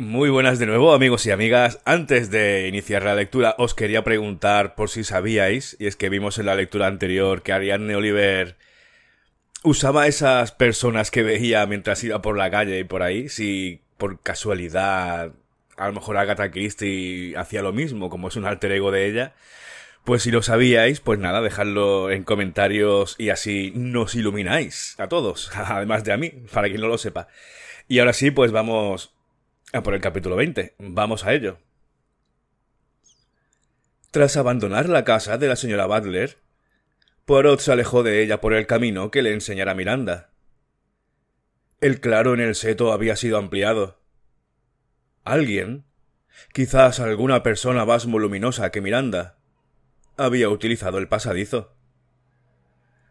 Muy buenas de nuevo amigos y amigas. Antes de iniciar la lectura os quería preguntar por si sabíais, y es que vimos en la lectura anterior que Ariadne Oliver usaba esas personas que veía mientras iba por la calle y por ahí, si por casualidad a lo mejor Agatha Christie hacía lo mismo, como es un alter ego de ella. Pues si lo sabíais, pues nada, dejadlo en comentarios y así nos ilumináis a todos, además de a mí, para quien no lo sepa. Y ahora sí, pues vamos a ah, por el capítulo 20. Vamos a ello. Tras abandonar la casa de la señora Butler, Poirot se alejó de ella por el camino que le enseñara Miranda. El claro en el seto había sido ampliado. Alguien, quizás alguna persona más voluminosa que Miranda, había utilizado el pasadizo.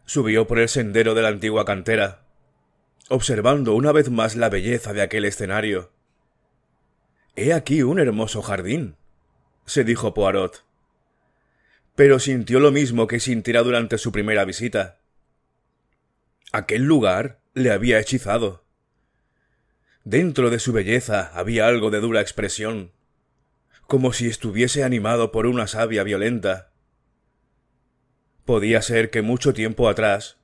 Subió por el sendero de la antigua cantera, observando una vez más la belleza de aquel escenario He aquí un hermoso jardín, se dijo Poirot. Pero sintió lo mismo que sintiera durante su primera visita. Aquel lugar le había hechizado. Dentro de su belleza había algo de dura expresión, como si estuviese animado por una savia violenta. Podía ser que mucho tiempo atrás,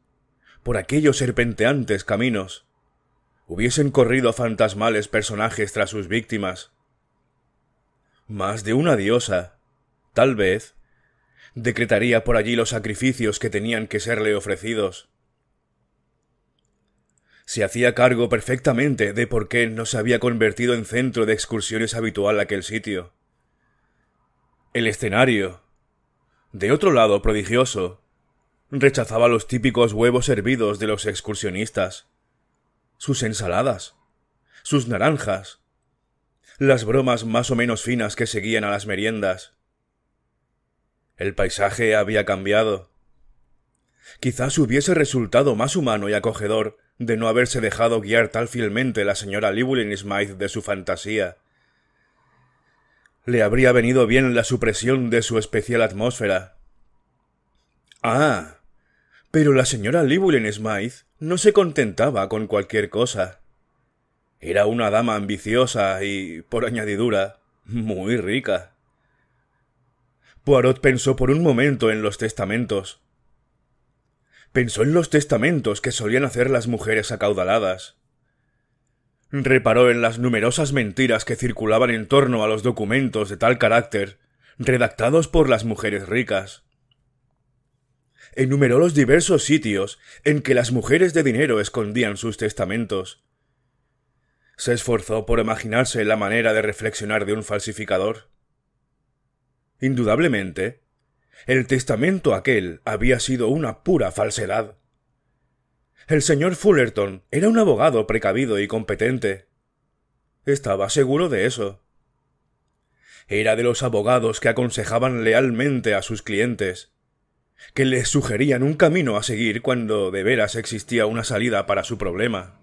por aquellos serpenteantes caminos, hubiesen corrido fantasmales personajes tras sus víctimas, más de una diosa, tal vez, decretaría por allí los sacrificios que tenían que serle ofrecidos. Se hacía cargo perfectamente de por qué no se había convertido en centro de excursiones habitual aquel sitio. El escenario, de otro lado prodigioso, rechazaba los típicos huevos hervidos de los excursionistas, sus ensaladas, sus naranjas, las bromas más o menos finas que seguían a las meriendas. El paisaje había cambiado. Quizás hubiese resultado más humano y acogedor de no haberse dejado guiar tan fielmente la señora Llewellyn Smythe de su fantasía. Le habría venido bien la supresión de su especial atmósfera. Ah. Pero la señora Llewellyn Smythe no se contentaba con cualquier cosa. Era una dama ambiciosa y, por añadidura, muy rica. Poirot pensó por un momento en los testamentos. Pensó en los testamentos que solían hacer las mujeres acaudaladas. Reparó en las numerosas mentiras que circulaban en torno a los documentos de tal carácter, redactados por las mujeres ricas. Enumeró los diversos sitios en que las mujeres de dinero escondían sus testamentos ¿Se esforzó por imaginarse la manera de reflexionar de un falsificador? Indudablemente, el testamento aquel había sido una pura falsedad. El señor Fullerton era un abogado precavido y competente. Estaba seguro de eso. Era de los abogados que aconsejaban lealmente a sus clientes, que les sugerían un camino a seguir cuando de veras existía una salida para su problema.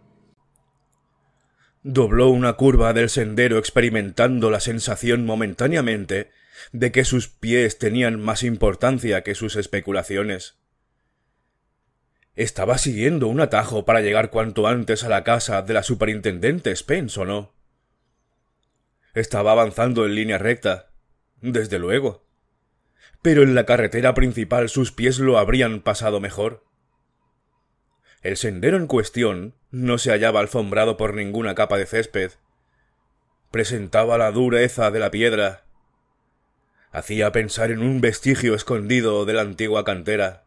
Dobló una curva del sendero experimentando la sensación momentáneamente de que sus pies tenían más importancia que sus especulaciones. Estaba siguiendo un atajo para llegar cuanto antes a la casa de la superintendente Spence, ¿o no? Estaba avanzando en línea recta, desde luego. Pero en la carretera principal sus pies lo habrían pasado mejor. El sendero en cuestión no se hallaba alfombrado por ninguna capa de césped. Presentaba la dureza de la piedra. Hacía pensar en un vestigio escondido de la antigua cantera.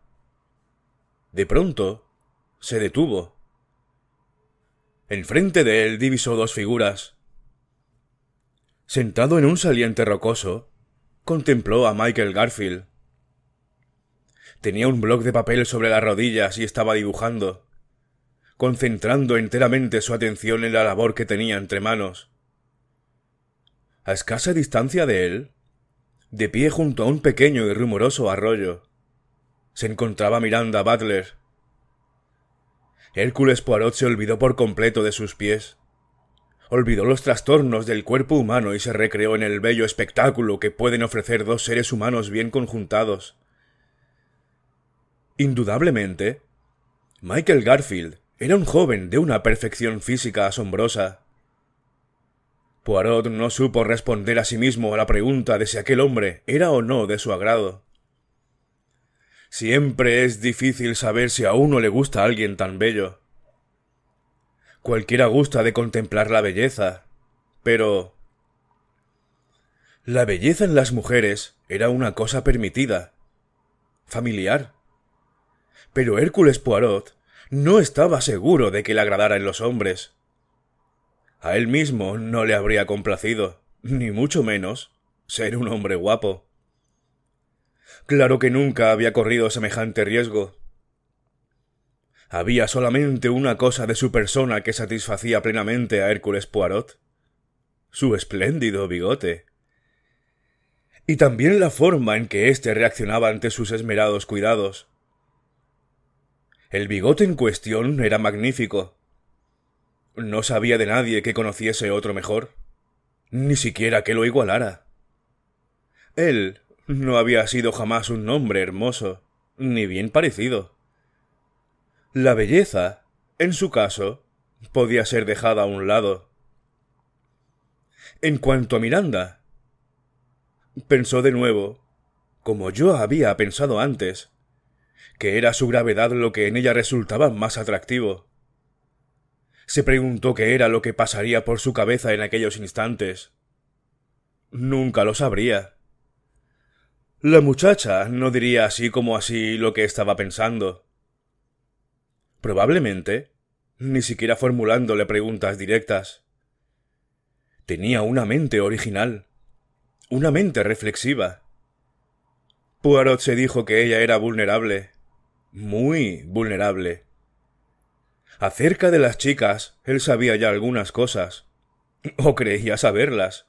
De pronto, se detuvo. Enfrente de él divisó dos figuras. Sentado en un saliente rocoso, contempló a Michael Garfield. Tenía un bloc de papel sobre las rodillas y estaba dibujando, concentrando enteramente su atención en la labor que tenía entre manos. A escasa distancia de él, de pie junto a un pequeño y rumoroso arroyo, se encontraba Miranda Butler. Hércules Poirot se olvidó por completo de sus pies. Olvidó los trastornos del cuerpo humano y se recreó en el bello espectáculo que pueden ofrecer dos seres humanos bien conjuntados. Indudablemente, Michael Garfield era un joven de una perfección física asombrosa. Poirot no supo responder a sí mismo a la pregunta de si aquel hombre era o no de su agrado. Siempre es difícil saber si a uno le gusta alguien tan bello. Cualquiera gusta de contemplar la belleza, pero... La belleza en las mujeres era una cosa permitida, familiar, pero Hércules Poirot no estaba seguro de que le agradaran los hombres. A él mismo no le habría complacido, ni mucho menos, ser un hombre guapo. Claro que nunca había corrido semejante riesgo. Había solamente una cosa de su persona que satisfacía plenamente a Hércules Poirot su espléndido bigote. Y también la forma en que éste reaccionaba ante sus esmerados cuidados. El bigote en cuestión era magnífico. No sabía de nadie que conociese otro mejor, ni siquiera que lo igualara. Él no había sido jamás un hombre hermoso, ni bien parecido. La belleza, en su caso, podía ser dejada a un lado. En cuanto a Miranda, pensó de nuevo, como yo había pensado antes, que era su gravedad lo que en ella resultaba más atractivo. Se preguntó qué era lo que pasaría por su cabeza en aquellos instantes. Nunca lo sabría. La muchacha no diría así como así lo que estaba pensando. Probablemente, ni siquiera formulándole preguntas directas. Tenía una mente original, una mente reflexiva. Poirot se dijo que ella era vulnerable, muy vulnerable. Acerca de las chicas, él sabía ya algunas cosas, o creía saberlas.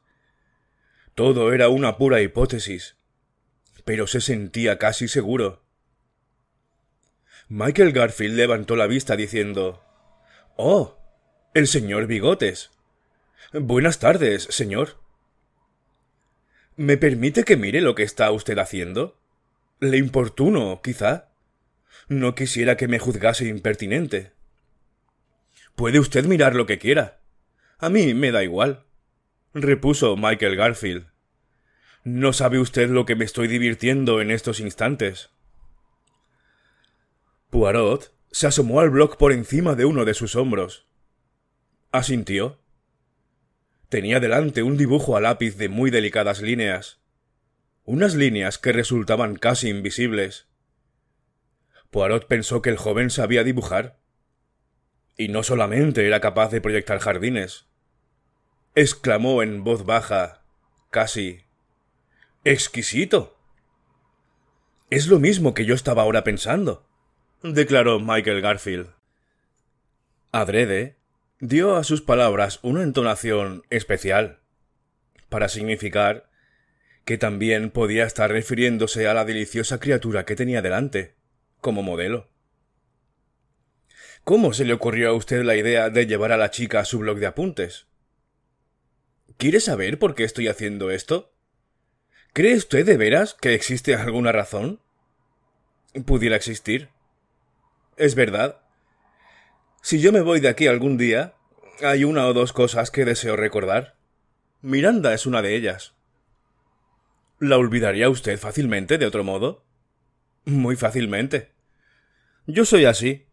Todo era una pura hipótesis, pero se sentía casi seguro. Michael Garfield levantó la vista diciendo Oh, el señor Bigotes. Buenas tardes, señor. ¿Me permite que mire lo que está usted haciendo? Le importuno, quizá. No quisiera que me juzgase impertinente. Puede usted mirar lo que quiera. A mí me da igual, repuso Michael Garfield. No sabe usted lo que me estoy divirtiendo en estos instantes. Poirot se asomó al bloc por encima de uno de sus hombros. Asintió. Tenía delante un dibujo a lápiz de muy delicadas líneas, unas líneas que resultaban casi invisibles. Poirot pensó que el joven sabía dibujar. Y no solamente era capaz de proyectar jardines. Exclamó en voz baja, casi. ¡Exquisito! Es lo mismo que yo estaba ahora pensando, declaró Michael Garfield. Adrede dio a sus palabras una entonación especial, para significar que también podía estar refiriéndose a la deliciosa criatura que tenía delante, como modelo. ¿Cómo se le ocurrió a usted la idea de llevar a la chica a su blog de apuntes? ¿Quiere saber por qué estoy haciendo esto? ¿Cree usted de veras que existe alguna razón? Pudiera existir. Es verdad. Si yo me voy de aquí algún día, hay una o dos cosas que deseo recordar. Miranda es una de ellas. ¿La olvidaría usted fácilmente, de otro modo? Muy fácilmente. Yo soy así.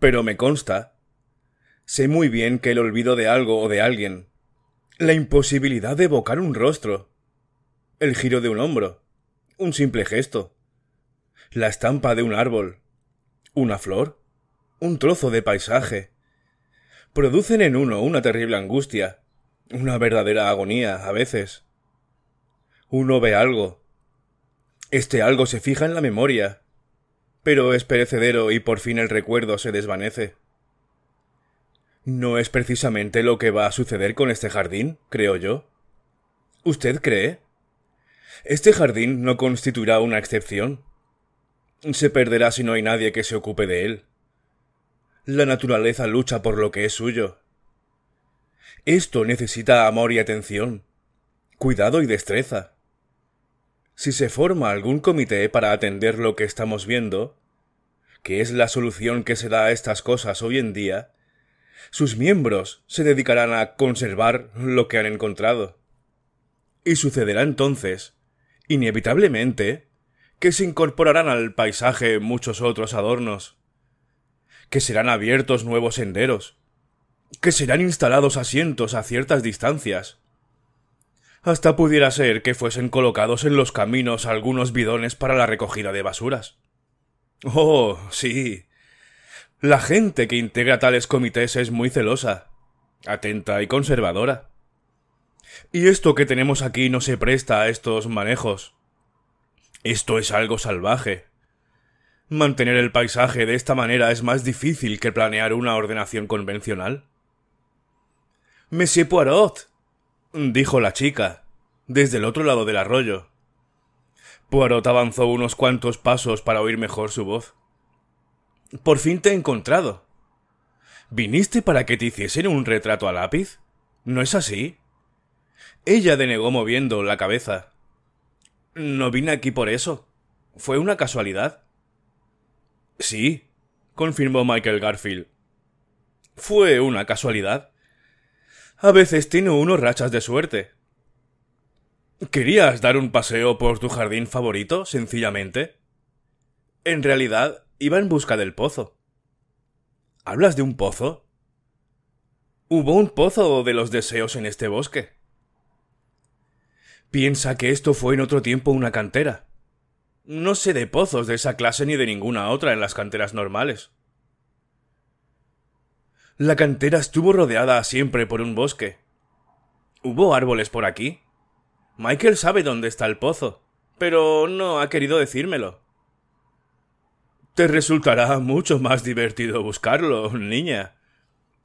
Pero me consta. Sé muy bien que el olvido de algo o de alguien, la imposibilidad de evocar un rostro, el giro de un hombro, un simple gesto, la estampa de un árbol, una flor, un trozo de paisaje, producen en uno una terrible angustia, una verdadera agonía a veces. Uno ve algo. Este algo se fija en la memoria. Pero es perecedero y por fin el recuerdo se desvanece. No es precisamente lo que va a suceder con este jardín, creo yo. ¿Usted cree? Este jardín no constituirá una excepción. Se perderá si no hay nadie que se ocupe de él. La naturaleza lucha por lo que es suyo. Esto necesita amor y atención, cuidado y destreza. Si se forma algún comité para atender lo que estamos viendo, que es la solución que se da a estas cosas hoy en día, sus miembros se dedicarán a conservar lo que han encontrado. Y sucederá entonces, inevitablemente, que se incorporarán al paisaje muchos otros adornos, que serán abiertos nuevos senderos, que serán instalados asientos a ciertas distancias, hasta pudiera ser que fuesen colocados en los caminos algunos bidones para la recogida de basuras. Oh, sí. La gente que integra tales comités es muy celosa, atenta y conservadora. Y esto que tenemos aquí no se presta a estos manejos. Esto es algo salvaje. Mantener el paisaje de esta manera es más difícil que planear una ordenación convencional. Monsieur Poirot, dijo la chica, desde el otro lado del arroyo. Poirot avanzó unos cuantos pasos para oír mejor su voz. Por fin te he encontrado. ¿Viniste para que te hiciesen un retrato a lápiz? ¿No es así? Ella denegó moviendo la cabeza. No vine aquí por eso. Fue una casualidad. Sí, confirmó Michael Garfield. Fue una casualidad. A veces tiene unos rachas de suerte. ¿Querías dar un paseo por tu jardín favorito, sencillamente? En realidad, iba en busca del pozo. ¿Hablas de un pozo? Hubo un pozo de los deseos en este bosque. Piensa que esto fue en otro tiempo una cantera. No sé de pozos de esa clase ni de ninguna otra en las canteras normales. La cantera estuvo rodeada siempre por un bosque. ¿Hubo árboles por aquí? Michael sabe dónde está el pozo, pero no ha querido decírmelo. Te resultará mucho más divertido buscarlo, niña,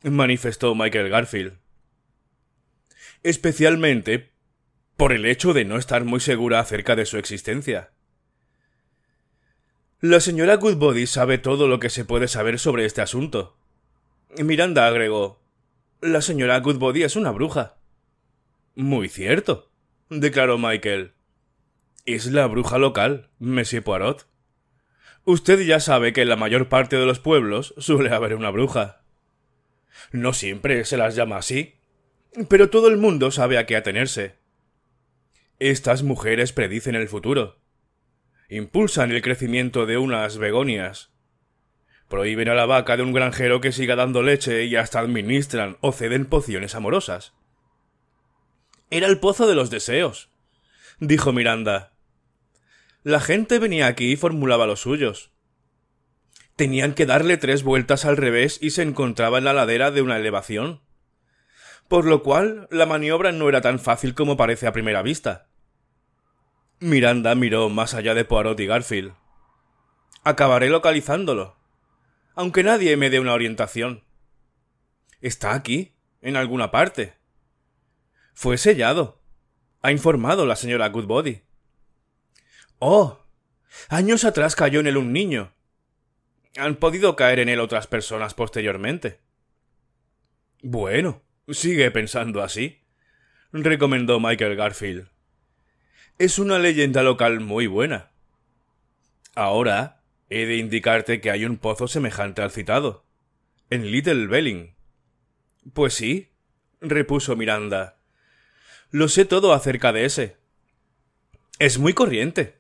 manifestó Michael Garfield. Especialmente por el hecho de no estar muy segura acerca de su existencia. La señora Goodbody sabe todo lo que se puede saber sobre este asunto, Miranda agregó La señora Goodbody es una bruja. Muy cierto, declaró Michael. Es la bruja local, Monsieur Poirot. Usted ya sabe que en la mayor parte de los pueblos suele haber una bruja. No siempre se las llama así, pero todo el mundo sabe a qué atenerse. Estas mujeres predicen el futuro, impulsan el crecimiento de unas begonias, Prohíben a la vaca de un granjero que siga dando leche y hasta administran o ceden pociones amorosas. Era el pozo de los deseos, dijo Miranda. La gente venía aquí y formulaba los suyos. Tenían que darle tres vueltas al revés y se encontraba en la ladera de una elevación. Por lo cual, la maniobra no era tan fácil como parece a primera vista. Miranda miró más allá de Poirot y Garfield. Acabaré localizándolo, aunque nadie me dé una orientación. Está aquí, en alguna parte. Fue sellado. Ha informado la señora Goodbody. Oh. Años atrás cayó en él un niño. Han podido caer en él otras personas posteriormente. Bueno, sigue pensando así, recomendó Michael Garfield. Es una leyenda local muy buena. Ahora He de indicarte que hay un pozo semejante al citado, en Little Belling. Pues sí, repuso Miranda. Lo sé todo acerca de ese. Es muy corriente.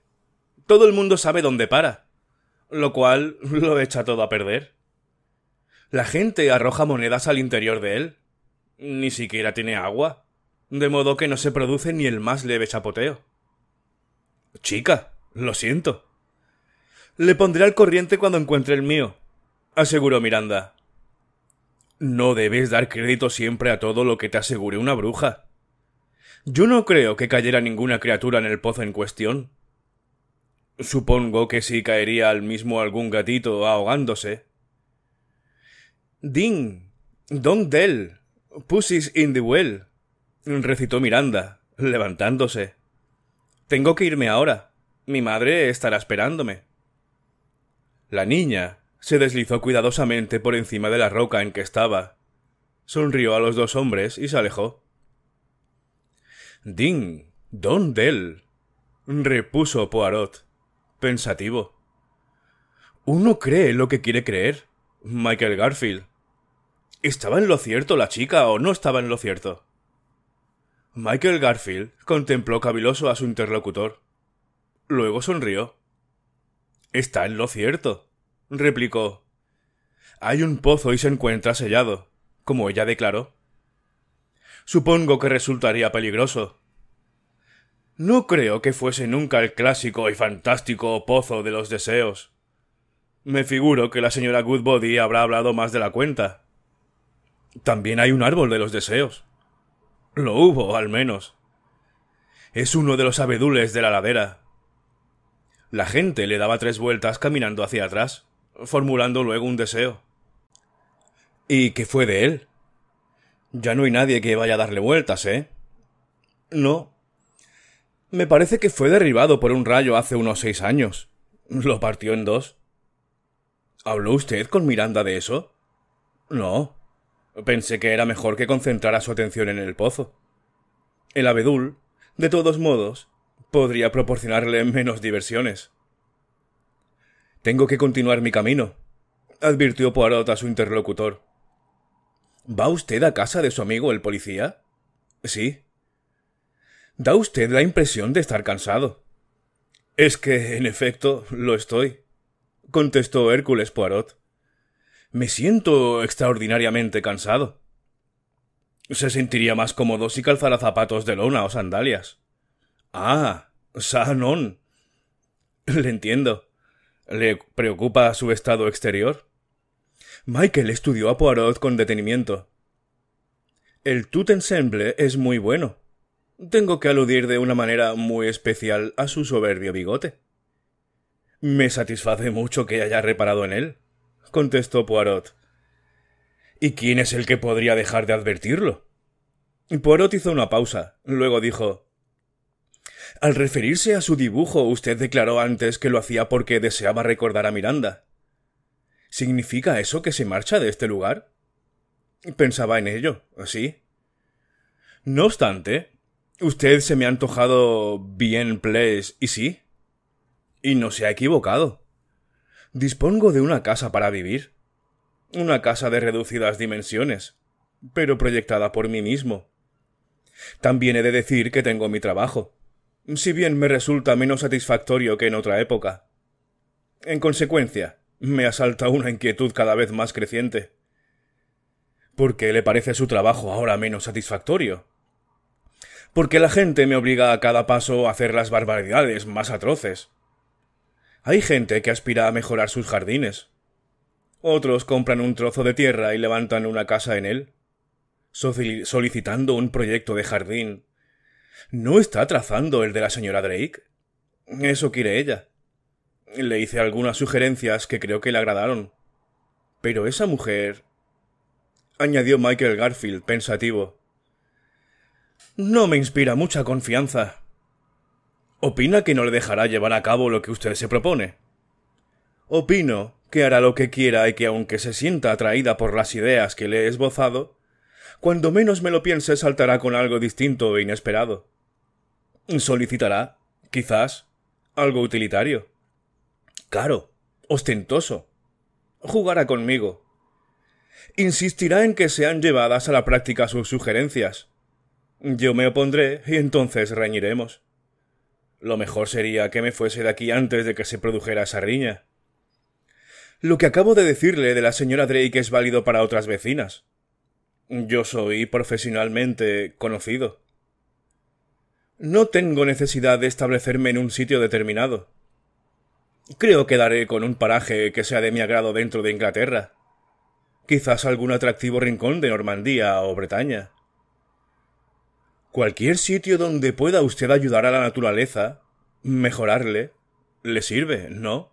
Todo el mundo sabe dónde para, lo cual lo echa todo a perder. La gente arroja monedas al interior de él. Ni siquiera tiene agua, de modo que no se produce ni el más leve chapoteo. Chica, lo siento. Le pondré al corriente cuando encuentre el mío, aseguró Miranda. No debes dar crédito siempre a todo lo que te asegure una bruja. Yo no creo que cayera ninguna criatura en el pozo en cuestión. Supongo que sí caería al mismo algún gatito ahogándose. Ding, Don del Pussies in the Well, recitó Miranda, levantándose. Tengo que irme ahora. Mi madre estará esperándome. La niña se deslizó cuidadosamente por encima de la roca en que estaba. Sonrió a los dos hombres y se alejó. Ding, don del, repuso Poirot, pensativo. Uno cree lo que quiere creer, Michael Garfield. ¿Estaba en lo cierto la chica o no estaba en lo cierto? Michael Garfield contempló caviloso a su interlocutor. Luego sonrió. Está en lo cierto, replicó. Hay un pozo y se encuentra sellado, como ella declaró. Supongo que resultaría peligroso. No creo que fuese nunca el clásico y fantástico pozo de los deseos. Me figuro que la señora Goodbody habrá hablado más de la cuenta. También hay un árbol de los deseos. Lo hubo, al menos. Es uno de los abedules de la ladera. La gente le daba tres vueltas caminando hacia atrás, formulando luego un deseo. ¿Y qué fue de él? Ya no hay nadie que vaya a darle vueltas, ¿eh? No. Me parece que fue derribado por un rayo hace unos seis años. Lo partió en dos. ¿Habló usted con Miranda de eso? No. Pensé que era mejor que concentrara su atención en el pozo. El abedul, de todos modos, podría proporcionarle menos diversiones. Tengo que continuar mi camino, advirtió Poirot a su interlocutor. ¿Va usted a casa de su amigo el policía? Sí. Da usted la impresión de estar cansado. Es que, en efecto, lo estoy, contestó Hércules Poirot. Me siento extraordinariamente cansado. Se sentiría más cómodo si calzara zapatos de lona o sandalias. Ah, Sanon. Le entiendo. ¿Le preocupa su estado exterior? Michael estudió a Poirot con detenimiento. El tout ensemble es muy bueno. Tengo que aludir de una manera muy especial a su soberbio bigote. Me satisface mucho que haya reparado en él, contestó Poirot. ¿Y quién es el que podría dejar de advertirlo? Poirot hizo una pausa, luego dijo al referirse a su dibujo, usted declaró antes que lo hacía porque deseaba recordar a Miranda. ¿Significa eso que se marcha de este lugar? Pensaba en ello, ¿sí? No obstante, usted se me ha antojado bien place, y sí. Y no se ha equivocado. Dispongo de una casa para vivir. Una casa de reducidas dimensiones, pero proyectada por mí mismo. También he de decir que tengo mi trabajo si bien me resulta menos satisfactorio que en otra época. En consecuencia, me asalta una inquietud cada vez más creciente. ¿Por qué le parece su trabajo ahora menos satisfactorio? Porque la gente me obliga a cada paso a hacer las barbaridades más atroces? Hay gente que aspira a mejorar sus jardines. Otros compran un trozo de tierra y levantan una casa en él, solicitando un proyecto de jardín ¿No está trazando el de la señora Drake? Eso quiere ella. Le hice algunas sugerencias que creo que le agradaron. Pero esa mujer. añadió Michael Garfield, pensativo. No me inspira mucha confianza. Opina que no le dejará llevar a cabo lo que usted se propone. Opino que hará lo que quiera y que aunque se sienta atraída por las ideas que le he esbozado, cuando menos me lo piense, saltará con algo distinto e inesperado. Solicitará, quizás, algo utilitario. Caro, ostentoso. Jugará conmigo. Insistirá en que sean llevadas a la práctica sus sugerencias. Yo me opondré y entonces reñiremos. Lo mejor sería que me fuese de aquí antes de que se produjera esa riña. Lo que acabo de decirle de la señora Drake es válido para otras vecinas. Yo soy profesionalmente conocido. No tengo necesidad de establecerme en un sitio determinado. Creo que daré con un paraje que sea de mi agrado dentro de Inglaterra. Quizás algún atractivo rincón de Normandía o Bretaña. Cualquier sitio donde pueda usted ayudar a la naturaleza, mejorarle, le sirve, ¿no?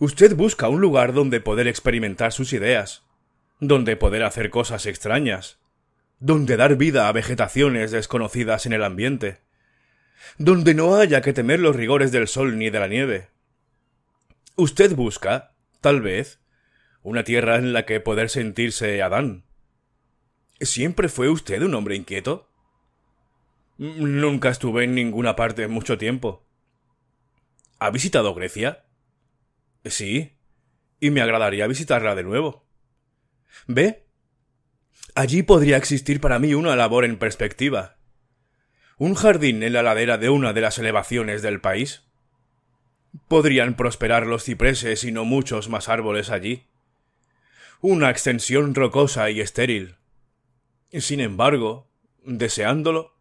Usted busca un lugar donde poder experimentar sus ideas, donde poder hacer cosas extrañas, donde dar vida a vegetaciones desconocidas en el ambiente, donde no haya que temer los rigores del sol ni de la nieve. Usted busca, tal vez, una tierra en la que poder sentirse Adán. ¿Siempre fue usted un hombre inquieto? Nunca estuve en ninguna parte mucho tiempo. ¿Ha visitado Grecia? Sí, y me agradaría visitarla de nuevo. ¿Ve? Allí podría existir para mí una labor en perspectiva. Un jardín en la ladera de una de las elevaciones del país. Podrían prosperar los cipreses y no muchos más árboles allí. Una extensión rocosa y estéril. Sin embargo, deseándolo,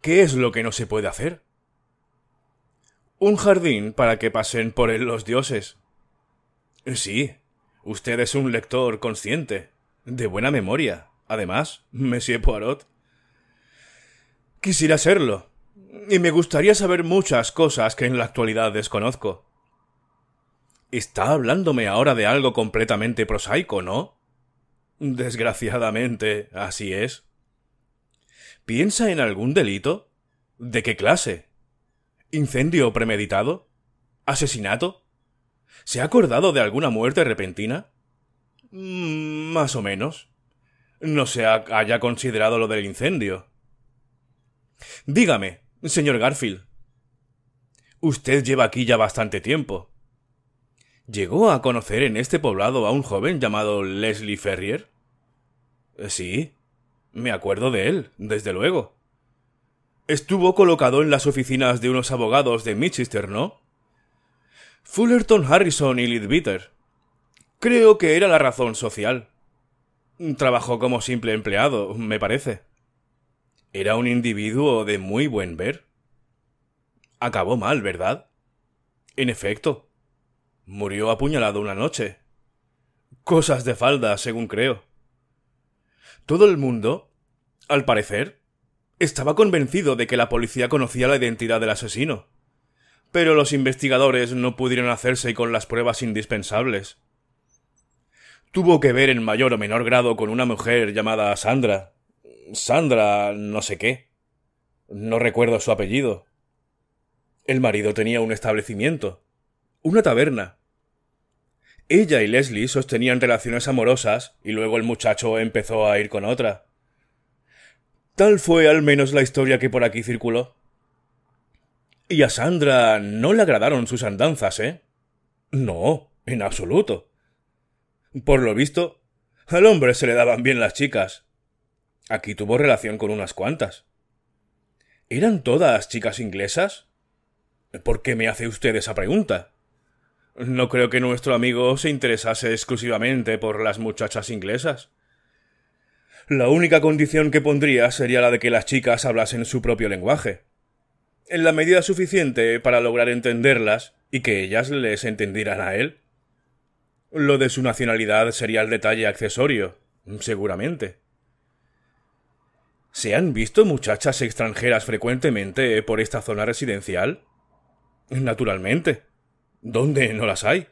¿qué es lo que no se puede hacer? Un jardín para que pasen por él los dioses. Sí, Usted es un lector consciente, de buena memoria, además, Monsieur Poirot. Quisiera serlo, y me gustaría saber muchas cosas que en la actualidad desconozco. Está hablándome ahora de algo completamente prosaico, ¿no? Desgraciadamente, así es. ¿Piensa en algún delito? ¿De qué clase? ¿Incendio premeditado? ¿Asesinato? ¿Se ha acordado de alguna muerte repentina? Mm, más o menos. No se haya considerado lo del incendio. Dígame, señor Garfield. Usted lleva aquí ya bastante tiempo. ¿Llegó a conocer en este poblado a un joven llamado Leslie Ferrier? Sí. Me acuerdo de él, desde luego. Estuvo colocado en las oficinas de unos abogados de ¿no? Fullerton, Harrison y Lidbitter. Creo que era la razón social. Trabajó como simple empleado, me parece. Era un individuo de muy buen ver. Acabó mal, ¿verdad? En efecto. Murió apuñalado una noche. Cosas de falda, según creo. Todo el mundo, al parecer, estaba convencido de que la policía conocía la identidad del asesino pero los investigadores no pudieron hacerse con las pruebas indispensables. Tuvo que ver en mayor o menor grado con una mujer llamada Sandra. Sandra no sé qué. No recuerdo su apellido. El marido tenía un establecimiento, una taberna. Ella y Leslie sostenían relaciones amorosas y luego el muchacho empezó a ir con otra. Tal fue al menos la historia que por aquí circuló. Y a Sandra no le agradaron sus andanzas, ¿eh? No, en absoluto. Por lo visto, al hombre se le daban bien las chicas. Aquí tuvo relación con unas cuantas. ¿Eran todas chicas inglesas? ¿Por qué me hace usted esa pregunta? No creo que nuestro amigo se interesase exclusivamente por las muchachas inglesas. La única condición que pondría sería la de que las chicas hablasen su propio lenguaje en la medida suficiente para lograr entenderlas y que ellas les entendieran a él. Lo de su nacionalidad sería el detalle accesorio, seguramente. ¿Se han visto muchachas extranjeras frecuentemente por esta zona residencial? Naturalmente. ¿Dónde no las hay?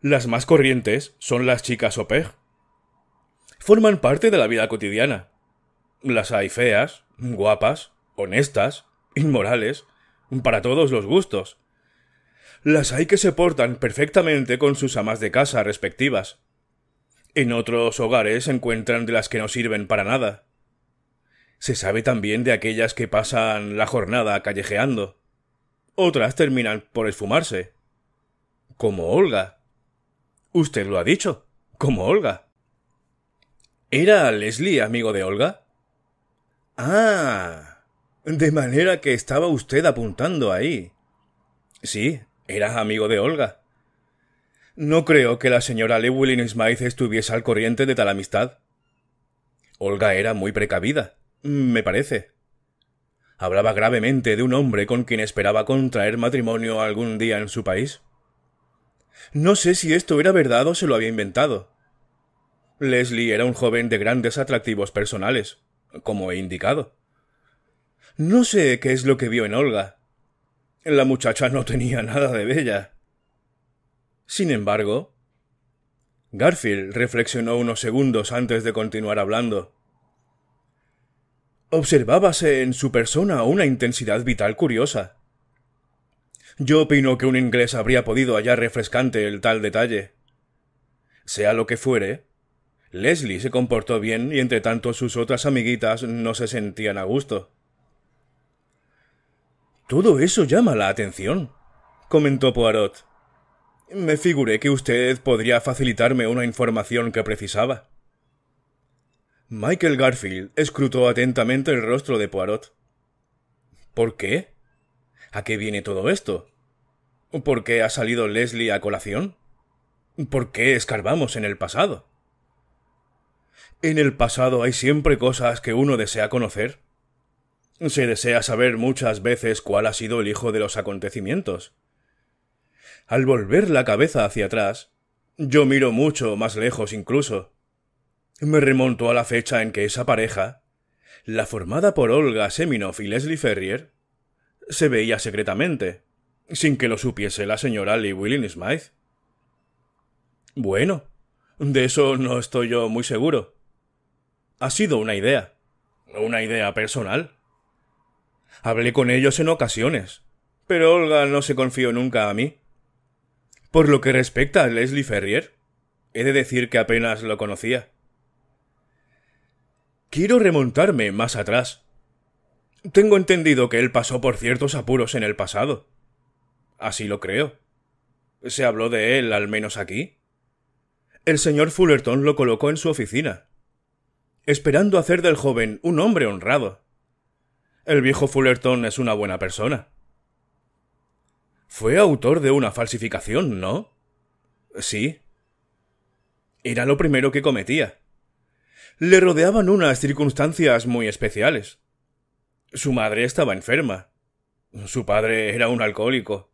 Las más corrientes son las chicas au Forman parte de la vida cotidiana. Las hay feas, guapas, honestas, inmorales, para todos los gustos. Las hay que se portan perfectamente con sus amas de casa respectivas. En otros hogares se encuentran de las que no sirven para nada. Se sabe también de aquellas que pasan la jornada callejeando. Otras terminan por esfumarse. Como Olga. Usted lo ha dicho. Como Olga. ¿Era Leslie amigo de Olga? Ah. De manera que estaba usted apuntando ahí. Sí, era amigo de Olga. No creo que la señora Llewellyn Smythe estuviese al corriente de tal amistad. Olga era muy precavida, me parece. Hablaba gravemente de un hombre con quien esperaba contraer matrimonio algún día en su país. No sé si esto era verdad o se lo había inventado. Leslie era un joven de grandes atractivos personales, como he indicado. No sé qué es lo que vio en Olga. La muchacha no tenía nada de bella. Sin embargo, Garfield reflexionó unos segundos antes de continuar hablando. Observábase en su persona una intensidad vital curiosa. Yo opino que un inglés habría podido hallar refrescante el tal detalle. Sea lo que fuere, Leslie se comportó bien y entre tanto sus otras amiguitas no se sentían a gusto. Todo eso llama la atención, comentó Poirot. Me figuré que usted podría facilitarme una información que precisaba. Michael Garfield escrutó atentamente el rostro de Poirot. ¿Por qué? ¿A qué viene todo esto? ¿Por qué ha salido Leslie a colación? ¿Por qué escarbamos en el pasado? En el pasado hay siempre cosas que uno desea conocer. Se desea saber muchas veces cuál ha sido el hijo de los acontecimientos. Al volver la cabeza hacia atrás, yo miro mucho más lejos incluso. Me remonto a la fecha en que esa pareja, la formada por Olga Seminoff y Leslie Ferrier, se veía secretamente, sin que lo supiese la señora Lee willing Smythe. Bueno, de eso no estoy yo muy seguro. Ha sido una idea. Una idea personal. Hablé con ellos en ocasiones, pero Olga no se confió nunca a mí. Por lo que respecta a Leslie Ferrier, he de decir que apenas lo conocía. Quiero remontarme más atrás. Tengo entendido que él pasó por ciertos apuros en el pasado. Así lo creo. Se habló de él, al menos aquí. El señor Fullerton lo colocó en su oficina, esperando hacer del joven un hombre honrado. El viejo Fullerton es una buena persona. Fue autor de una falsificación, ¿no? Sí. Era lo primero que cometía. Le rodeaban unas circunstancias muy especiales. Su madre estaba enferma. Su padre era un alcohólico.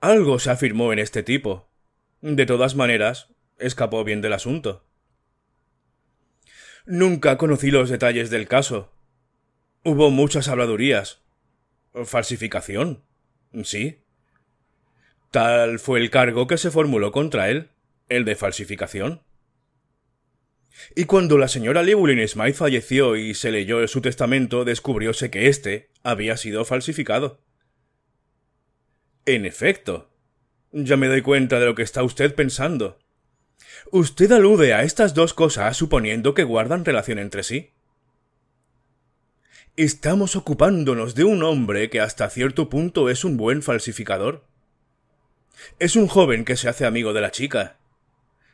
Algo se afirmó en este tipo. De todas maneras, escapó bien del asunto. Nunca conocí los detalles del caso, Hubo muchas habladurías. Falsificación. Sí. Tal fue el cargo que se formuló contra él, el de falsificación. Y cuando la señora Llewellyn Smythe falleció y se leyó su testamento, descubrióse que éste había sido falsificado. En efecto. Ya me doy cuenta de lo que está usted pensando. Usted alude a estas dos cosas suponiendo que guardan relación entre sí. ¿Estamos ocupándonos de un hombre que hasta cierto punto es un buen falsificador? Es un joven que se hace amigo de la chica.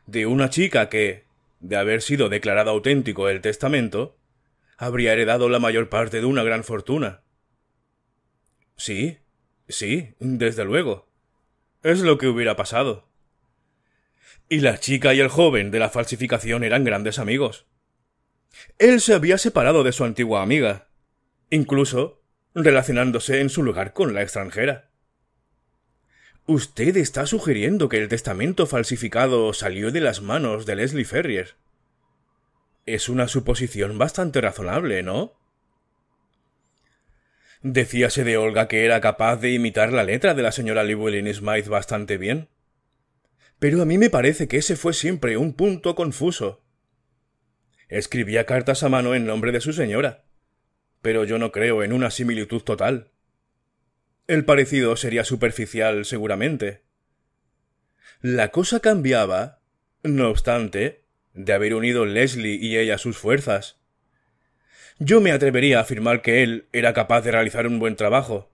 De una chica que, de haber sido declarado auténtico el testamento, habría heredado la mayor parte de una gran fortuna. Sí, sí, desde luego. Es lo que hubiera pasado. Y la chica y el joven de la falsificación eran grandes amigos. Él se había separado de su antigua amiga, incluso relacionándose en su lugar con la extranjera. Usted está sugiriendo que el testamento falsificado salió de las manos de Leslie Ferrier. Es una suposición bastante razonable, ¿no? Decíase de Olga que era capaz de imitar la letra de la señora Llewellyn Smythe bastante bien. Pero a mí me parece que ese fue siempre un punto confuso. Escribía cartas a mano en nombre de su señora, pero yo no creo en una similitud total. El parecido sería superficial seguramente. La cosa cambiaba, no obstante, de haber unido Leslie y ella sus fuerzas. Yo me atrevería a afirmar que él era capaz de realizar un buen trabajo,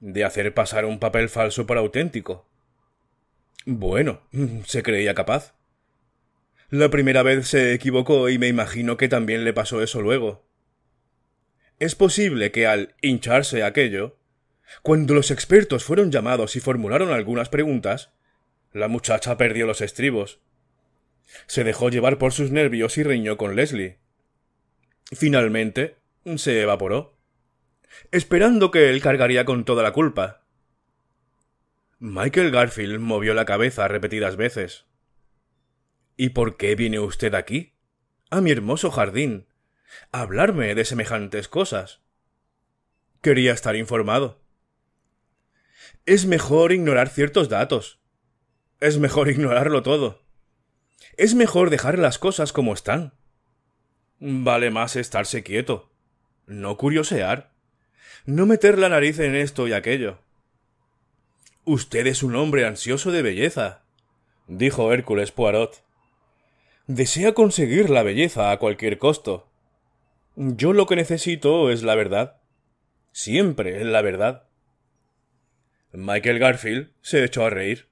de hacer pasar un papel falso por auténtico. Bueno, se creía capaz. La primera vez se equivocó y me imagino que también le pasó eso luego. Es posible que al hincharse aquello, cuando los expertos fueron llamados y formularon algunas preguntas, la muchacha perdió los estribos. Se dejó llevar por sus nervios y riñó con Leslie. Finalmente, se evaporó, esperando que él cargaría con toda la culpa. Michael Garfield movió la cabeza repetidas veces. ¿Y por qué viene usted aquí? A mi hermoso jardín, hablarme de semejantes cosas. Quería estar informado. Es mejor ignorar ciertos datos. Es mejor ignorarlo todo. Es mejor dejar las cosas como están. Vale más estarse quieto. No curiosear. No meter la nariz en esto y aquello. Usted es un hombre ansioso de belleza, dijo Hércules Poirot. Desea conseguir la belleza a cualquier costo. Yo lo que necesito es la verdad. Siempre es la verdad. Michael Garfield se echó a reír.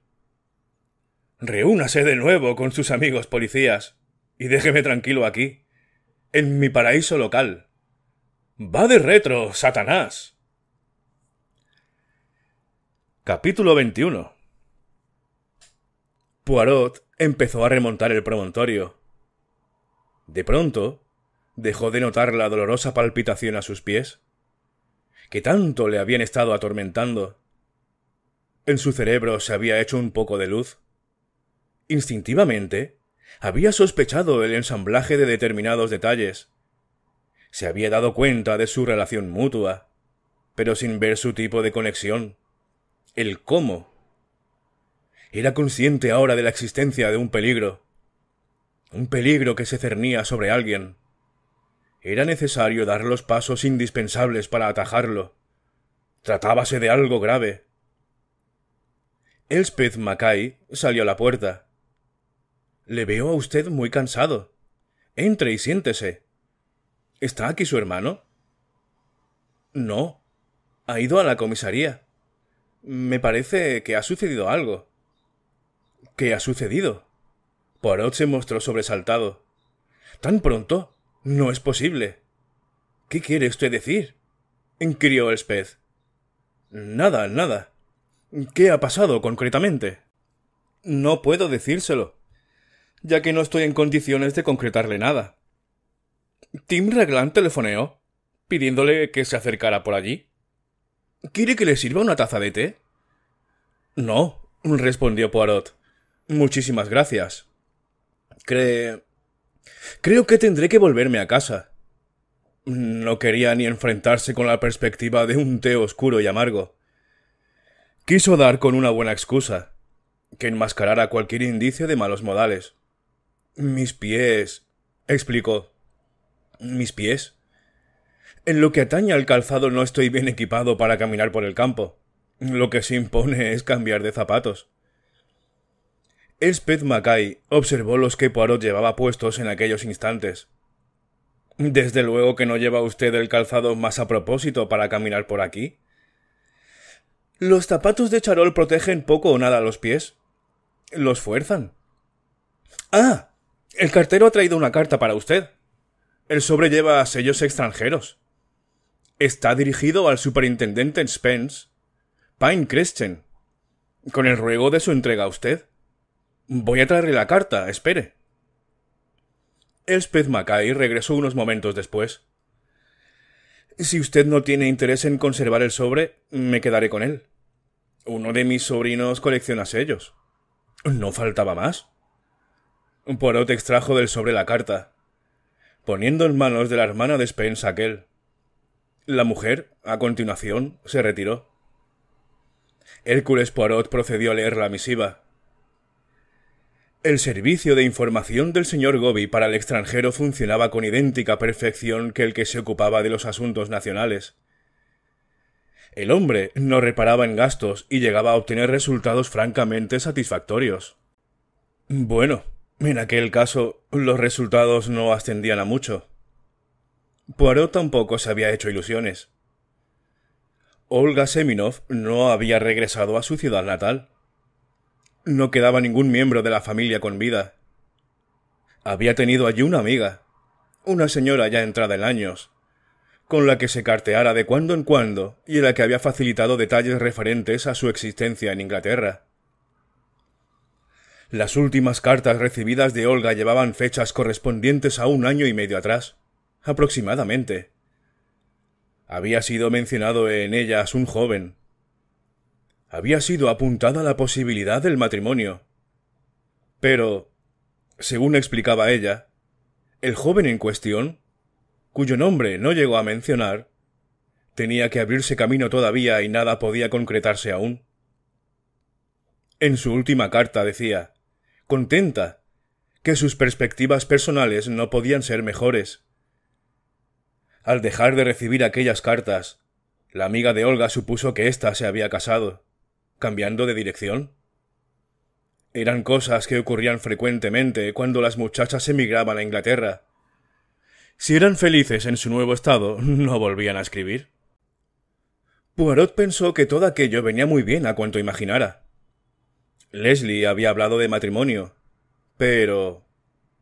Reúnase de nuevo con sus amigos policías y déjeme tranquilo aquí, en mi paraíso local. Va de retro, Satanás. Capítulo 21 Poirot empezó a remontar el promontorio. De pronto, dejó de notar la dolorosa palpitación a sus pies, que tanto le habían estado atormentando. En su cerebro se había hecho un poco de luz. Instintivamente, había sospechado el ensamblaje de determinados detalles. Se había dado cuenta de su relación mutua, pero sin ver su tipo de conexión. El cómo. Era consciente ahora de la existencia de un peligro. Un peligro que se cernía sobre alguien era necesario dar los pasos indispensables para atajarlo. Tratábase de algo grave. Elspeth Mackay salió a la puerta. Le veo a usted muy cansado. Entre y siéntese. ¿Está aquí su hermano? No. Ha ido a la comisaría. Me parece que ha sucedido algo. ¿Qué ha sucedido? Porot se mostró sobresaltado. ¿Tan pronto? No es posible. ¿Qué quiere usted decir? inquirió Elspeth. Nada, nada. ¿Qué ha pasado concretamente? No puedo decírselo, ya que no estoy en condiciones de concretarle nada. Tim Reglan telefoneó, pidiéndole que se acercara por allí. ¿Quiere que le sirva una taza de té? No, respondió Poirot. Muchísimas gracias. ¿Cree Creo que tendré que volverme a casa. No quería ni enfrentarse con la perspectiva de un té oscuro y amargo. Quiso dar con una buena excusa, que enmascarara cualquier indicio de malos modales. Mis pies. explicó. Mis pies. En lo que atañe al calzado no estoy bien equipado para caminar por el campo. Lo que se impone es cambiar de zapatos. Elspeth Mackay observó los que Poirot llevaba puestos en aquellos instantes. Desde luego que no lleva usted el calzado más a propósito para caminar por aquí. Los zapatos de charol protegen poco o nada los pies. Los fuerzan. Ah. El cartero ha traído una carta para usted. El sobre lleva sellos extranjeros. Está dirigido al superintendente Spence, Pine Christian, con el ruego de su entrega a usted. Voy a traerle la carta, espere. Elspeth Mackay regresó unos momentos después. Si usted no tiene interés en conservar el sobre, me quedaré con él. Uno de mis sobrinos colecciona sellos. No faltaba más. Poirot extrajo del sobre la carta, poniendo en manos de la hermana de Spence aquel. La mujer, a continuación, se retiró. Hércules Poirot procedió a leer la misiva. El servicio de información del señor Gobi para el extranjero funcionaba con idéntica perfección que el que se ocupaba de los asuntos nacionales. El hombre no reparaba en gastos y llegaba a obtener resultados francamente satisfactorios. Bueno, en aquel caso los resultados no ascendían a mucho. Poirot tampoco se había hecho ilusiones. Olga Seminov no había regresado a su ciudad natal no quedaba ningún miembro de la familia con vida. Había tenido allí una amiga, una señora ya entrada en años, con la que se carteara de cuando en cuando y en la que había facilitado detalles referentes a su existencia en Inglaterra. Las últimas cartas recibidas de Olga llevaban fechas correspondientes a un año y medio atrás, aproximadamente. Había sido mencionado en ellas un joven, había sido apuntada la posibilidad del matrimonio. Pero, según explicaba ella, el joven en cuestión, cuyo nombre no llegó a mencionar, tenía que abrirse camino todavía y nada podía concretarse aún. En su última carta decía, contenta, que sus perspectivas personales no podían ser mejores. Al dejar de recibir aquellas cartas, la amiga de Olga supuso que ésta se había casado cambiando de dirección. Eran cosas que ocurrían frecuentemente cuando las muchachas emigraban a Inglaterra. Si eran felices en su nuevo estado, no volvían a escribir. Poirot pensó que todo aquello venía muy bien a cuanto imaginara. Leslie había hablado de matrimonio, pero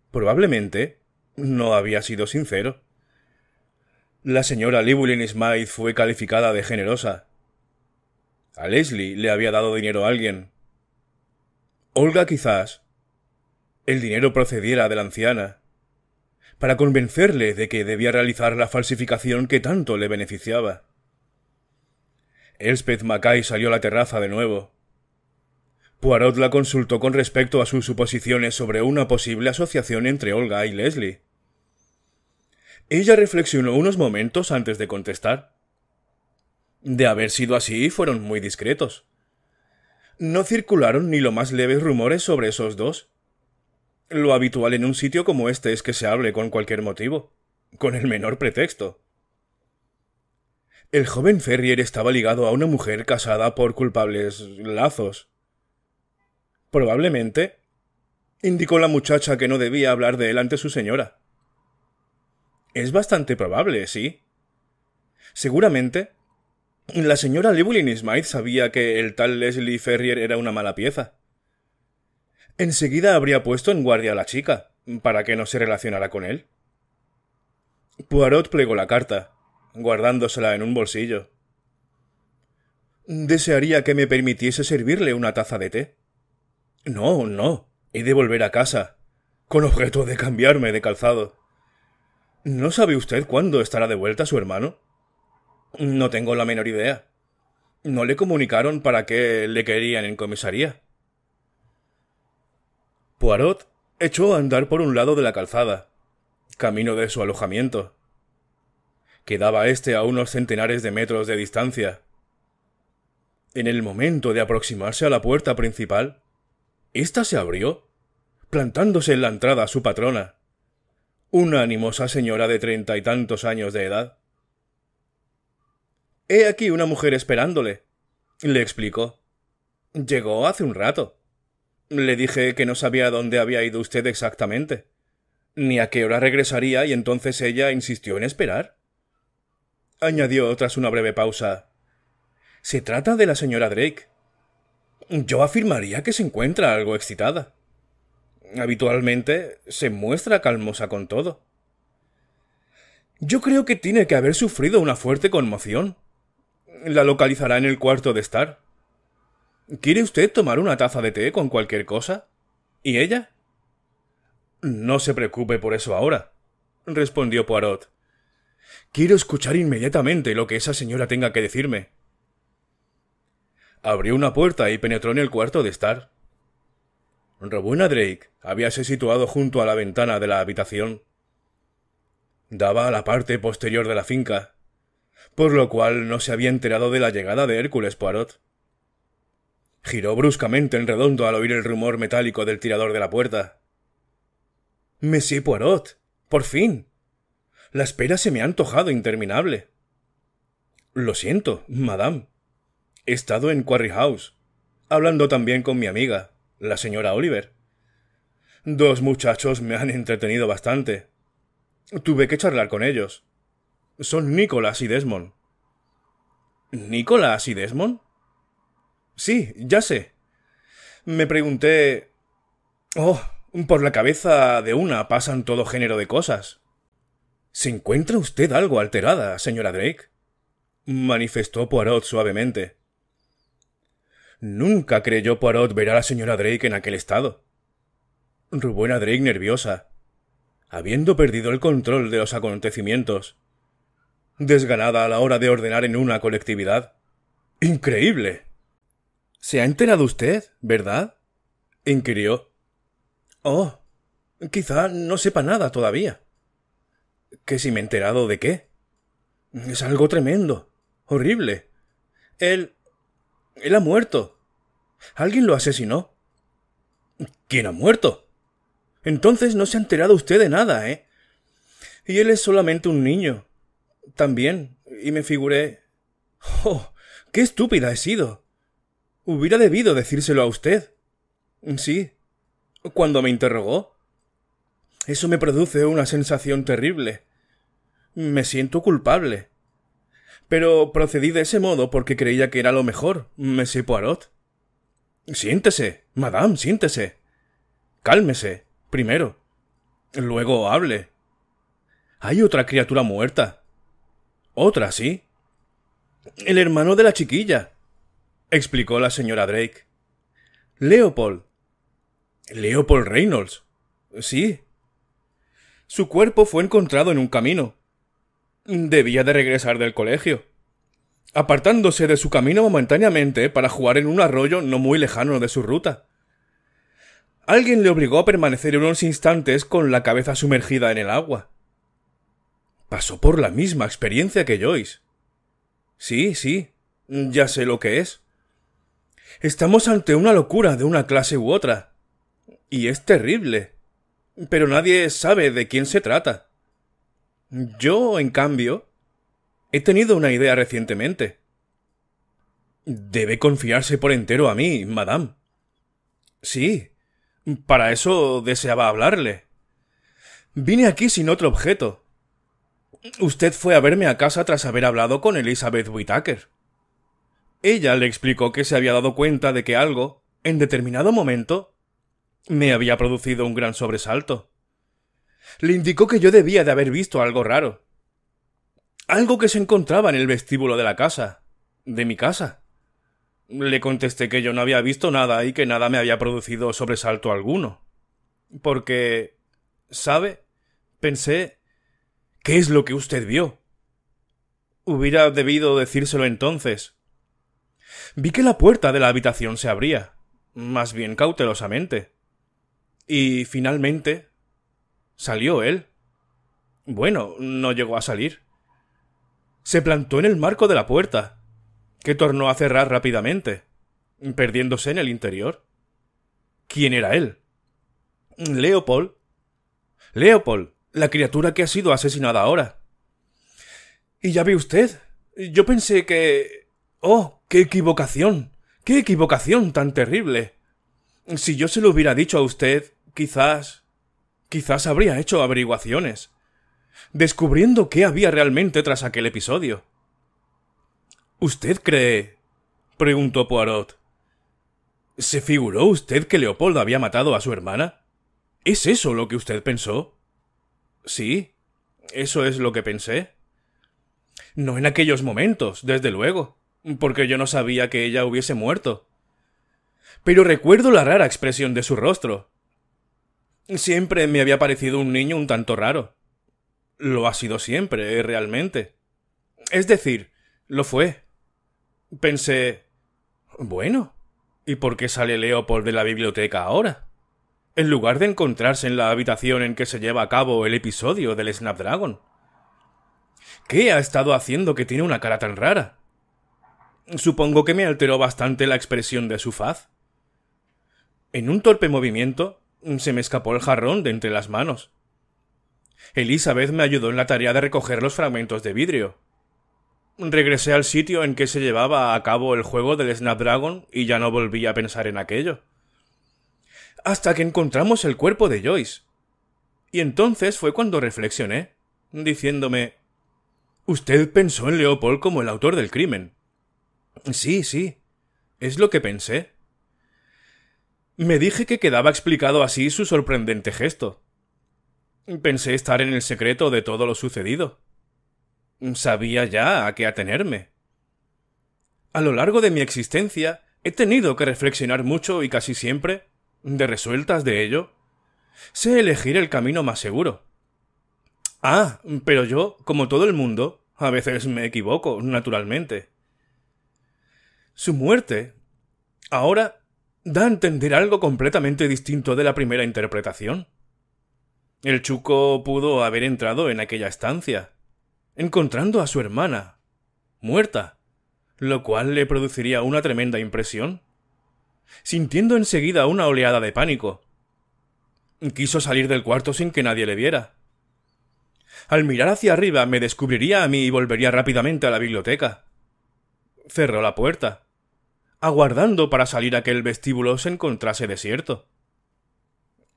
probablemente no había sido sincero. La señora Llewellyn Smythe fue calificada de generosa, a Leslie le había dado dinero a alguien. Olga quizás. El dinero procediera de la anciana. Para convencerle de que debía realizar la falsificación que tanto le beneficiaba. Elspeth Mackay salió a la terraza de nuevo. Poirot la consultó con respecto a sus suposiciones sobre una posible asociación entre Olga y Leslie. Ella reflexionó unos momentos antes de contestar. De haber sido así, fueron muy discretos. No circularon ni lo más leves rumores sobre esos dos. Lo habitual en un sitio como este es que se hable con cualquier motivo, con el menor pretexto. El joven Ferrier estaba ligado a una mujer casada por culpables lazos. Probablemente, indicó la muchacha que no debía hablar de él ante su señora. Es bastante probable, sí. Seguramente, la señora Llewellyn Smythe sabía que el tal Leslie Ferrier era una mala pieza. Enseguida habría puesto en guardia a la chica, para que no se relacionara con él. Poirot plegó la carta, guardándosela en un bolsillo. Desearía que me permitiese servirle una taza de té. No, no. He de volver a casa, con objeto de cambiarme de calzado. ¿No sabe usted cuándo estará de vuelta su hermano? No tengo la menor idea. No le comunicaron para qué le querían en comisaría. Poirot echó a andar por un lado de la calzada, camino de su alojamiento. Quedaba éste a unos centenares de metros de distancia. En el momento de aproximarse a la puerta principal, ésta se abrió, plantándose en la entrada a su patrona, una animosa señora de treinta y tantos años de edad. He aquí una mujer esperándole. Le explicó. Llegó hace un rato. Le dije que no sabía dónde había ido usted exactamente, ni a qué hora regresaría, y entonces ella insistió en esperar. Añadió tras una breve pausa. Se trata de la señora Drake. Yo afirmaría que se encuentra algo excitada. Habitualmente se muestra calmosa con todo. Yo creo que tiene que haber sufrido una fuerte conmoción, la localizará en el cuarto de estar. ¿Quiere usted tomar una taza de té con cualquier cosa? ¿Y ella? No se preocupe por eso ahora, respondió Poirot. Quiero escuchar inmediatamente lo que esa señora tenga que decirme. Abrió una puerta y penetró en el cuarto de estar. Robuna Drake habíase situado junto a la ventana de la habitación. Daba a la parte posterior de la finca, por lo cual no se había enterado de la llegada de Hércules Poirot. Giró bruscamente en redondo al oír el rumor metálico del tirador de la puerta. Monsieur Poirot. Por fin. La espera se me ha antojado interminable. Lo siento, madame. He estado en Quarry House, hablando también con mi amiga, la señora Oliver. Dos muchachos me han entretenido bastante. Tuve que charlar con ellos. Son Nicolás y Desmond. ¿Nicolás y Desmond? Sí, ya sé. Me pregunté... Oh, por la cabeza de una pasan todo género de cosas. ¿Se encuentra usted algo alterada, señora Drake? manifestó Poirot suavemente. Nunca creyó Poirot ver a la señora Drake en aquel estado. Rubena Drake nerviosa. Habiendo perdido el control de los acontecimientos, desganada a la hora de ordenar en una colectividad. Increíble. ¿Se ha enterado usted, verdad? inquirió. Oh, quizá no sepa nada todavía. ¿Qué si me he enterado de qué? Es algo tremendo, horrible. Él. él ha muerto. Alguien lo asesinó. ¿Quién ha muerto? Entonces no se ha enterado usted de nada, ¿eh? Y él es solamente un niño, también, y me figuré. ¡Oh! ¡Qué estúpida he sido! Hubiera debido decírselo a usted. Sí. Cuando me interrogó. Eso me produce una sensación terrible. Me siento culpable. Pero procedí de ese modo porque creía que era lo mejor, Monsieur Poirot. Siéntese, madame, siéntese. Cálmese, primero. Luego hable. Hay otra criatura muerta, otra, sí. El hermano de la chiquilla, explicó la señora Drake. Leopold. Leopold Reynolds. Sí. Su cuerpo fue encontrado en un camino. Debía de regresar del colegio. Apartándose de su camino momentáneamente para jugar en un arroyo no muy lejano de su ruta. Alguien le obligó a permanecer unos instantes con la cabeza sumergida en el agua pasó por la misma experiencia que Joyce. Sí, sí, ya sé lo que es. Estamos ante una locura de una clase u otra. Y es terrible. Pero nadie sabe de quién se trata. Yo, en cambio, he tenido una idea recientemente. Debe confiarse por entero a mí, madame. Sí. Para eso deseaba hablarle. Vine aquí sin otro objeto. Usted fue a verme a casa tras haber hablado con Elizabeth Whitaker. Ella le explicó que se había dado cuenta de que algo, en determinado momento, me había producido un gran sobresalto. Le indicó que yo debía de haber visto algo raro. Algo que se encontraba en el vestíbulo de la casa, de mi casa. Le contesté que yo no había visto nada y que nada me había producido sobresalto alguno. Porque... ¿Sabe? Pensé ¿Qué es lo que usted vio? Hubiera debido decírselo entonces. Vi que la puerta de la habitación se abría, más bien cautelosamente. Y finalmente. salió él. Bueno, no llegó a salir. Se plantó en el marco de la puerta, que tornó a cerrar rápidamente, perdiéndose en el interior. ¿Quién era él? Leopold. Leopold la criatura que ha sido asesinada ahora. Y ya ve usted, yo pensé que... ¡Oh! ¡Qué equivocación! ¡Qué equivocación tan terrible! Si yo se lo hubiera dicho a usted, quizás... quizás habría hecho averiguaciones, descubriendo qué había realmente tras aquel episodio. ¿Usted cree? preguntó Poirot. ¿Se figuró usted que Leopoldo había matado a su hermana? ¿Es eso lo que usted pensó? Sí, eso es lo que pensé. No en aquellos momentos, desde luego, porque yo no sabía que ella hubiese muerto. Pero recuerdo la rara expresión de su rostro. Siempre me había parecido un niño un tanto raro. Lo ha sido siempre, eh, realmente. Es decir, lo fue. Pensé. Bueno, ¿y por qué sale Leopold de la biblioteca ahora? en lugar de encontrarse en la habitación en que se lleva a cabo el episodio del Snapdragon. ¿Qué ha estado haciendo que tiene una cara tan rara? Supongo que me alteró bastante la expresión de su faz. En un torpe movimiento, se me escapó el jarrón de entre las manos. Elizabeth me ayudó en la tarea de recoger los fragmentos de vidrio. Regresé al sitio en que se llevaba a cabo el juego del Snapdragon y ya no volví a pensar en aquello hasta que encontramos el cuerpo de Joyce. Y entonces fue cuando reflexioné, diciéndome Usted pensó en Leopold como el autor del crimen. Sí, sí. Es lo que pensé. Me dije que quedaba explicado así su sorprendente gesto. Pensé estar en el secreto de todo lo sucedido. Sabía ya a qué atenerme. A lo largo de mi existencia he tenido que reflexionar mucho y casi siempre ¿De resueltas de ello? Sé elegir el camino más seguro. Ah, pero yo, como todo el mundo, a veces me equivoco, naturalmente. Su muerte. Ahora da a entender algo completamente distinto de la primera interpretación. El Chuco pudo haber entrado en aquella estancia, encontrando a su hermana, muerta, lo cual le produciría una tremenda impresión sintiendo enseguida una oleada de pánico. Quiso salir del cuarto sin que nadie le viera. Al mirar hacia arriba me descubriría a mí y volvería rápidamente a la biblioteca. Cerró la puerta, aguardando para salir a que el vestíbulo se encontrase desierto.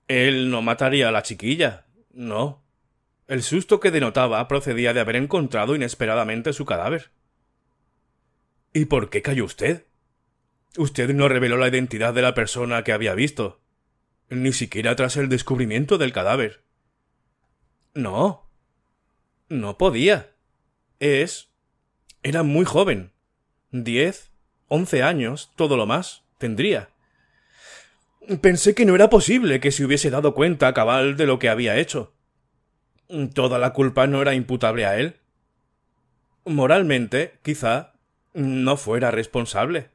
Él no mataría a la chiquilla, no. El susto que denotaba procedía de haber encontrado inesperadamente su cadáver. ¿Y por qué cayó usted? Usted no reveló la identidad de la persona que había visto, ni siquiera tras el descubrimiento del cadáver. No. No podía. Es. Era muy joven. Diez, once años, todo lo más, tendría. Pensé que no era posible que se hubiese dado cuenta a cabal de lo que había hecho. Toda la culpa no era imputable a él. Moralmente, quizá, no fuera responsable.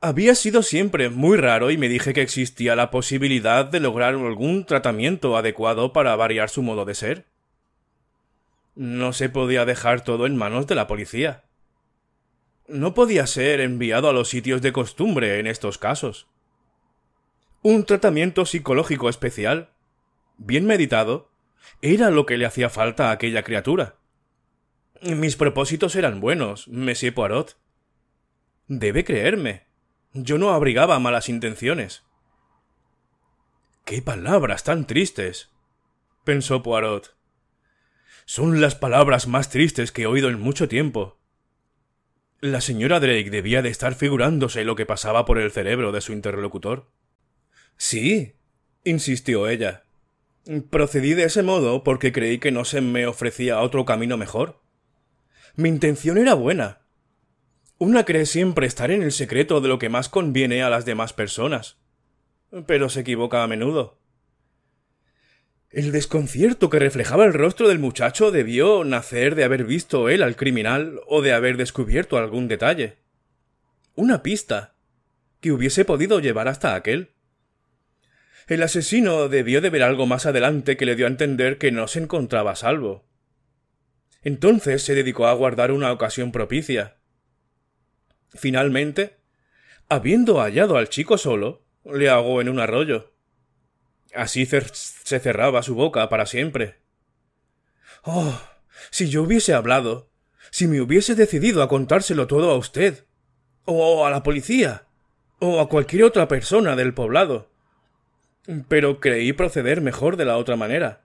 Había sido siempre muy raro y me dije que existía la posibilidad de lograr algún tratamiento adecuado para variar su modo de ser. No se podía dejar todo en manos de la policía. No podía ser enviado a los sitios de costumbre en estos casos. Un tratamiento psicológico especial, bien meditado, era lo que le hacía falta a aquella criatura. Mis propósitos eran buenos, Monsieur Poirot. Debe creerme. Yo no abrigaba malas intenciones. ¡Qué palabras tan tristes! pensó Poirot. Son las palabras más tristes que he oído en mucho tiempo. La señora Drake debía de estar figurándose lo que pasaba por el cerebro de su interlocutor. Sí, insistió ella. Procedí de ese modo porque creí que no se me ofrecía otro camino mejor. Mi intención era buena, una cree siempre estar en el secreto de lo que más conviene a las demás personas, pero se equivoca a menudo. El desconcierto que reflejaba el rostro del muchacho debió nacer de haber visto él al criminal o de haber descubierto algún detalle. Una pista que hubiese podido llevar hasta aquel. El asesino debió de ver algo más adelante que le dio a entender que no se encontraba salvo. Entonces se dedicó a guardar una ocasión propicia. Finalmente, habiendo hallado al chico solo, le ahogó en un arroyo. Así se cerraba su boca para siempre. Oh, si yo hubiese hablado, si me hubiese decidido a contárselo todo a usted, o a la policía, o a cualquier otra persona del poblado. Pero creí proceder mejor de la otra manera.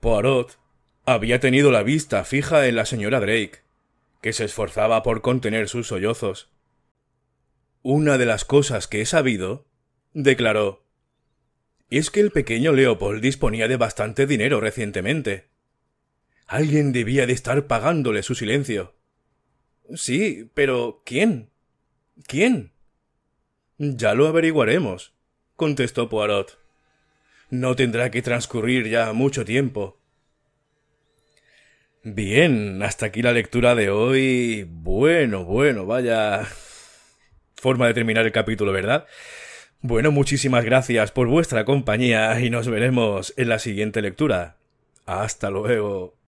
Poirot había tenido la vista fija en la señora Drake, que se esforzaba por contener sus sollozos. Una de las cosas que he sabido, declaró, es que el pequeño Leopold disponía de bastante dinero recientemente. Alguien debía de estar pagándole su silencio. Sí, pero ¿quién? ¿Quién? Ya lo averiguaremos, contestó Poirot. No tendrá que transcurrir ya mucho tiempo Bien, hasta aquí la lectura de hoy. Bueno, bueno, vaya forma de terminar el capítulo, ¿verdad? Bueno, muchísimas gracias por vuestra compañía y nos veremos en la siguiente lectura. Hasta luego.